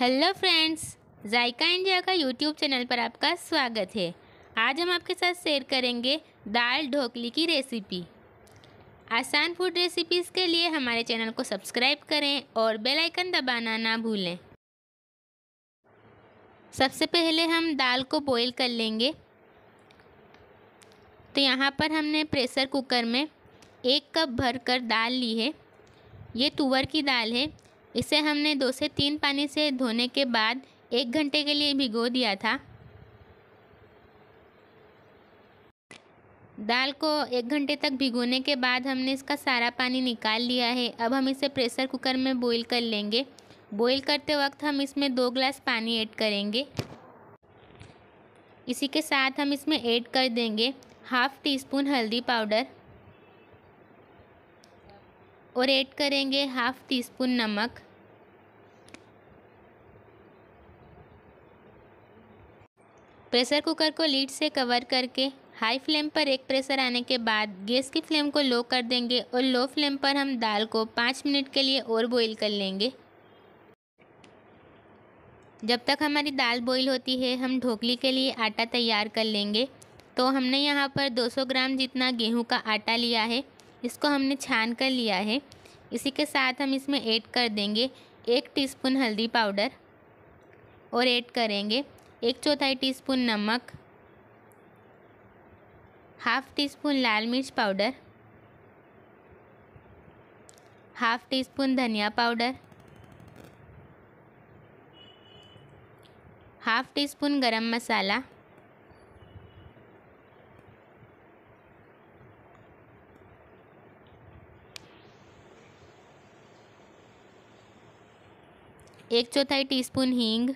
hello friends Zaika India का YouTube channel पर आपका स्वागत है आज हम आपके साथ शेयर करेंगे दाल ढोकली की रेसिपी आसान फूड रेसिपीज़ के लिए हमारे चैनल को सब्सक्राइब करें और बेल आइकन दबाना ना भूलें सबसे पहले हम दाल को बॉईल कर लेंगे तो यहाँ पर हमने प्रेशर कुकर में एक कप भर कर दाल ली है ये तुअर की दाल है इसे हमने दो से तीन पानी से धोने के बाद एक घंटे के लिए भिगो दिया था दाल को एक घंटे तक भिगोने के बाद हमने इसका सारा पानी निकाल लिया है अब हम इसे प्रेशर कुकर में बॉईल कर लेंगे बॉईल करते वक्त हम इसमें दो ग्लास पानी ऐड करेंगे इसी के साथ हम इसमें ऐड कर देंगे हाफ़ टी स्पून हल्दी पाउडर और ऐड करेंगे हाफ़ टी स्पून नमक प्रेशर कुकर को लीड से कवर करके हाई फ्लेम पर एक प्रेशर आने के बाद गैस की फ्लेम को लो कर देंगे और लो फ्लेम पर हम दाल को पाँच मिनट के लिए और बॉईल कर लेंगे जब तक हमारी दाल बॉईल होती है हम ढोकली के लिए आटा तैयार कर लेंगे तो हमने यहाँ पर 200 ग्राम जितना गेहूं का आटा लिया है इसको हमने छान कर लिया है इसी के साथ हम इसमें ऐड कर देंगे एक टी हल्दी पाउडर और ऐड करेंगे एक चौथाई टीस्पून नमक हाफ टी स्पून लाल मिर्च पाउडर हाफ टी स्पून धनिया powder half teaspoon garam masala एक चौथाई टीस्पून हींग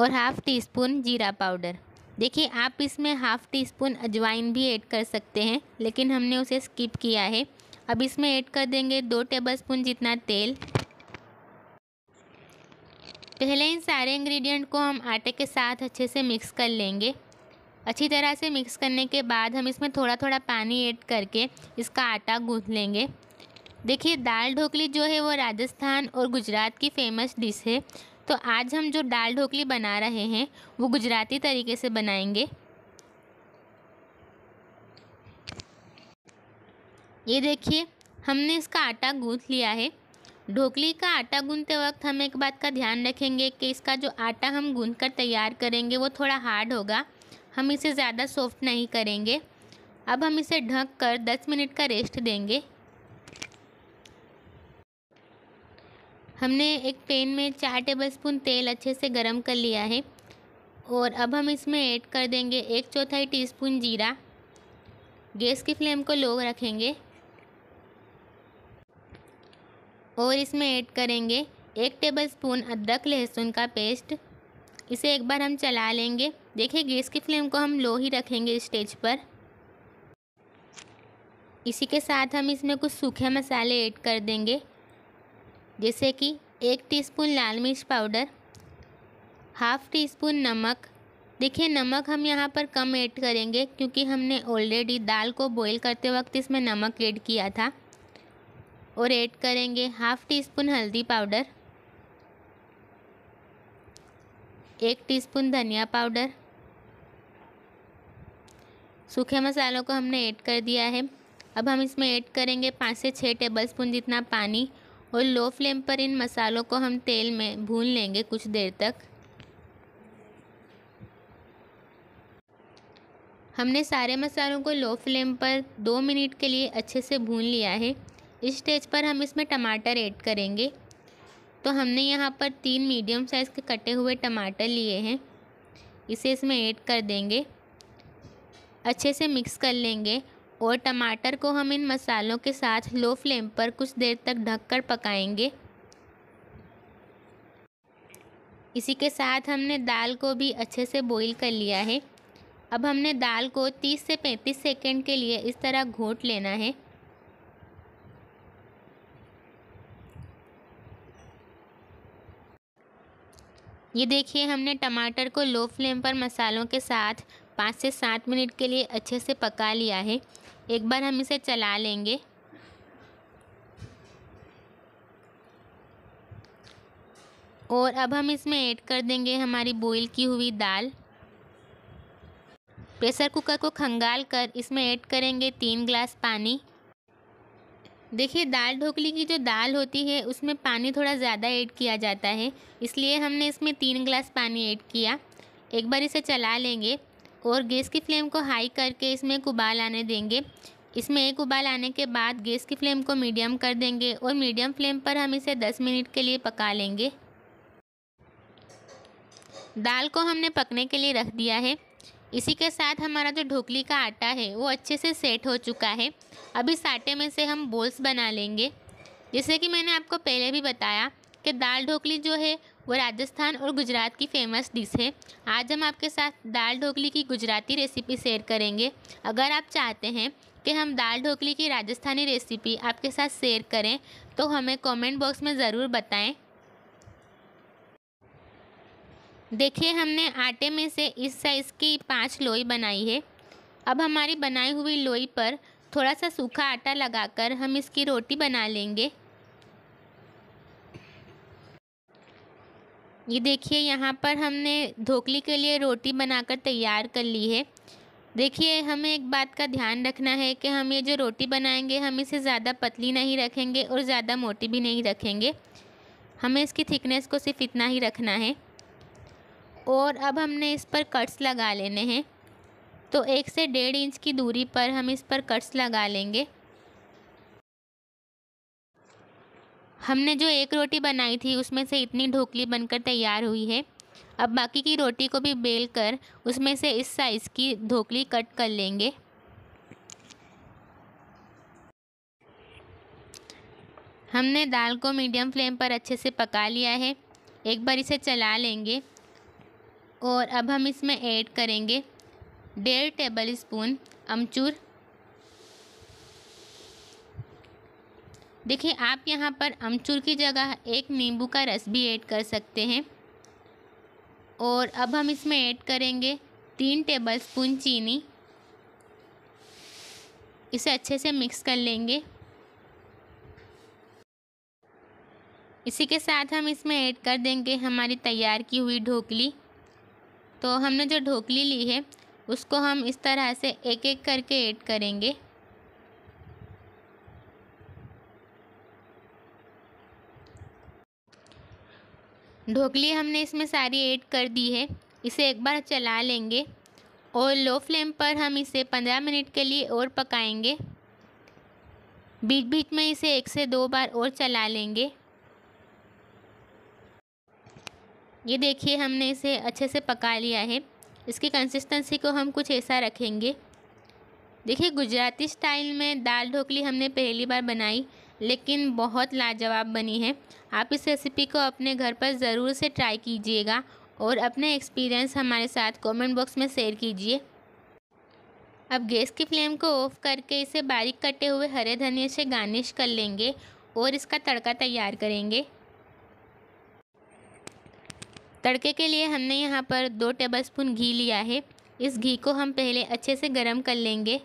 और हाफ़ टी स्पून जीरा पाउडर देखिए आप इसमें हाफ़ टी स्पून अजवाइन भी ऐड कर सकते हैं लेकिन हमने उसे स्किप किया है अब इसमें ऐड कर देंगे दो टेबल स्पून जितना तेल पहले इन सारे इंग्रेडिएंट को हम आटे के साथ अच्छे से मिक्स कर लेंगे अच्छी तरह से मिक्स करने के बाद हम इसमें थोड़ा थोड़ा पानी ऐड करके इसका आटा गूँध लेंगे देखिए दाल ढोकली जो है वो राजस्थान और गुजरात की फेमस डिश है तो आज हम जो दाल ढोकली बना रहे हैं वो गुजराती तरीके से बनाएंगे ये देखिए हमने इसका आटा गूंथ लिया है ढोकली का आटा गूंथते वक्त हम एक बात का ध्यान रखेंगे कि इसका जो आटा हम गूंथ कर तैयार करेंगे वो थोड़ा हार्ड होगा हम इसे ज़्यादा सॉफ्ट नहीं करेंगे अब हम इसे ढक कर 10 मिनट का रेस्ट देंगे हमने एक पैन में चार टेबलस्पून तेल अच्छे से गर्म कर लिया है और अब हम इसमें ऐड कर देंगे एक चौथाई टीस्पून जीरा गैस की फ्लेम को लो रखेंगे और इसमें ऐड करेंगे एक टेबलस्पून अदरक लहसुन का पेस्ट इसे एक बार हम चला लेंगे देखिए गैस की फ्लेम को हम लो ही रखेंगे स्टेज पर इसी के साथ हम इसमें कुछ सूखे मसाले ऐड कर देंगे जैसे कि एक टीस्पून लाल मिर्च पाउडर हाफ़ टी स्पून नमक देखिए नमक हम यहाँ पर कम ऐड करेंगे क्योंकि हमने ऑलरेडी दाल को बॉईल करते वक्त इसमें नमक ऐड किया था और ऐड करेंगे हाफ़ टी स्पून हल्दी पाउडर एक टीस्पून धनिया पाउडर सूखे मसालों को हमने ऐड कर दिया है अब हम इसमें ऐड करेंगे पाँच से छः टेबलस्पून जितना पानी और लो फ्लेम पर इन मसालों को हम तेल में भून लेंगे कुछ देर तक हमने सारे मसालों को लो फ्लेम पर दो मिनट के लिए अच्छे से भून लिया है इस स्टेज पर हम इसमें टमाटर ऐड करेंगे तो हमने यहाँ पर तीन मीडियम साइज़ के कटे हुए टमाटर लिए हैं इसे इसमें ऐड कर देंगे अच्छे से मिक्स कर लेंगे और टमाटर को हम इन मसालों के साथ लो फ्लेम पर कुछ देर तक ढककर पकाएंगे इसी के साथ हमने दाल को भी अच्छे से बॉईल कर लिया है अब हमने दाल को 30 से 35 सेकंड के लिए इस तरह घोट लेना है ये देखिए हमने टमाटर को लो फ्लेम पर मसालों के साथ पाँच से सात मिनट के लिए अच्छे से पका लिया है एक बार हम इसे चला लेंगे और अब हम इसमें ऐड कर देंगे हमारी बॉईल की हुई दाल प्रेशर कुकर को खंगाल कर इसमें ऐड करेंगे तीन ग्लास पानी देखिए दाल ढोकली की जो दाल होती है उसमें पानी थोड़ा ज़्यादा ऐड किया जाता है इसलिए हमने इसमें तीन ग्लास पानी ऐड किया एक बार इसे चला लेंगे और गैस की फ्लेम को हाई करके इसमें एक उबाल आने देंगे इसमें एक उबाल आने के बाद गैस की फ्लेम को मीडियम कर देंगे और मीडियम फ्लेम पर हम इसे 10 मिनट के लिए पका लेंगे दाल को हमने पकने के लिए रख दिया है इसी के साथ हमारा जो ढोकली का आटा है वो अच्छे से सेट हो चुका है अब इस आटे में से हम बोल्स बना लेंगे जैसे कि मैंने आपको पहले भी बताया कि दाल ढोकली जो है वो राजस्थान और गुजरात की फेमस डिश है आज हम आपके साथ दाल ढोकली की गुजराती रेसिपी शेयर करेंगे अगर आप चाहते हैं कि हम दाल ढोकली की राजस्थानी रेसिपी आपके साथ शेयर करें तो हमें कमेंट बॉक्स में ज़रूर बताएं देखिए हमने आटे में से इस साइज़ की पाँच लोई बनाई है अब हमारी बनाई हुई लोई पर थोड़ा सा सूखा आटा लगाकर हम इसकी रोटी बना लेंगे ये देखिए यहाँ पर हमने ढोकली के लिए रोटी बनाकर तैयार कर ली है देखिए हमें एक बात का ध्यान रखना है कि हम ये जो रोटी बनाएंगे हम इसे ज़्यादा पतली नहीं रखेंगे और ज़्यादा मोटी भी नहीं रखेंगे हमें इसकी थिकनेस को सिर्फ इतना ही रखना है और अब हमने इस पर कट्स लगा लेने हैं तो एक से डेढ़ इंच की दूरी पर हम इस पर कट्स लगा लेंगे हमने जो एक रोटी बनाई थी उसमें से इतनी ढोकली बनकर तैयार हुई है अब बाकी की रोटी को भी बेल कर उसमें से इस साइज़ की ढोकली कट कर लेंगे हमने दाल को मीडियम फ्लेम पर अच्छे से पका लिया है एक बार इसे चला लेंगे और अब हम इसमें ऐड करेंगे डेढ़ टेबल स्पून अमचूर देखिए आप यहाँ पर अमचूर की जगह एक नींबू का रस भी ऐड कर सकते हैं और अब हम इसमें ऐड करेंगे तीन टेबलस्पून चीनी इसे अच्छे से मिक्स कर लेंगे इसी के साथ हम इसमें ऐड कर देंगे हमारी तैयार की हुई ढोकली तो हमने जो ढोकली ली है उसको हम इस तरह से एक एक करके ऐड करेंगे ढोकली हमने इसमें सारी ऐड कर दी है इसे एक बार चला लेंगे और लो फ्लेम पर हम इसे पंद्रह मिनट के लिए और पकाएंगे बीच बीच में इसे एक से दो बार और चला लेंगे ये देखिए हमने इसे अच्छे से पका लिया है इसकी कंसिस्टेंसी को हम कुछ ऐसा रखेंगे देखिए गुजराती स्टाइल में दाल ढोकली हमने पहली बार बनाई लेकिन बहुत लाजवाब बनी है आप इस रेसिपी को अपने घर पर ज़रूर से ट्राई कीजिएगा और अपने एक्सपीरियंस हमारे साथ कमेंट बॉक्स में शेयर कीजिए अब गैस की फ्लेम को ऑफ करके इसे बारीक कटे हुए हरे धनिया से गार्निश कर लेंगे और इसका तड़का तैयार करेंगे तड़के के लिए हमने यहाँ पर दो टेबलस्पून घी लिया है इस घी को हम पहले अच्छे से गर्म कर लेंगे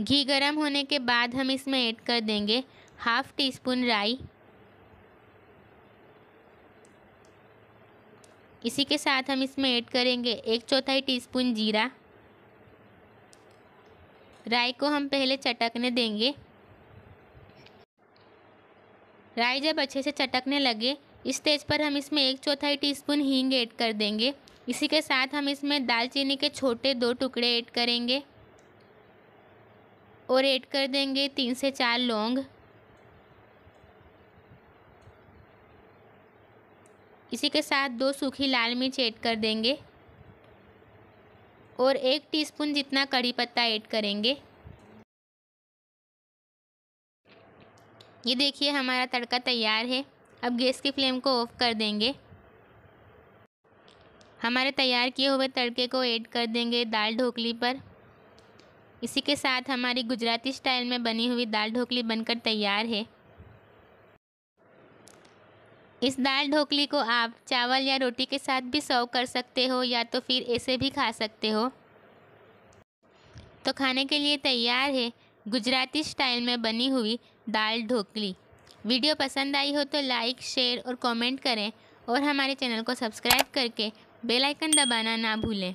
घी गरम होने के बाद हम इसमें ऐड कर देंगे हाफ़ टी स्पून राई इसी के साथ हम इसमें ऐड करेंगे एक चौथाई टीस्पून जीरा राई को हम पहले चटकने देंगे राई जब अच्छे से चटकने लगे इस स्टेज पर हम इसमें एक चौथाई टीस्पून हींग ऐड कर देंगे इसी के साथ हम इसमें दालचीनी के छोटे दो टुकड़े ऐड करेंगे और ऐड कर देंगे तीन से चार लौंग इसी के साथ दो सूखी लाल मिर्च ऐड कर देंगे और एक टीस्पून जितना कड़ी पत्ता ऐड करेंगे ये देखिए हमारा तड़का तैयार है अब गैस की फ्लेम को ऑफ़ कर देंगे हमारे तैयार किए हुए तड़के को ऐड कर देंगे दाल ढोकली पर इसी के साथ हमारी गुजराती स्टाइल में बनी हुई दाल ढोकली बनकर तैयार है इस दाल ढोकली को आप चावल या रोटी के साथ भी सर्व कर सकते हो या तो फिर ऐसे भी खा सकते हो तो खाने के लिए तैयार है गुजराती स्टाइल में बनी हुई दाल ढोकली वीडियो पसंद आई हो तो लाइक शेयर और कमेंट करें और हमारे चैनल को सब्सक्राइब करके बेल आइकन दबाना ना भूलें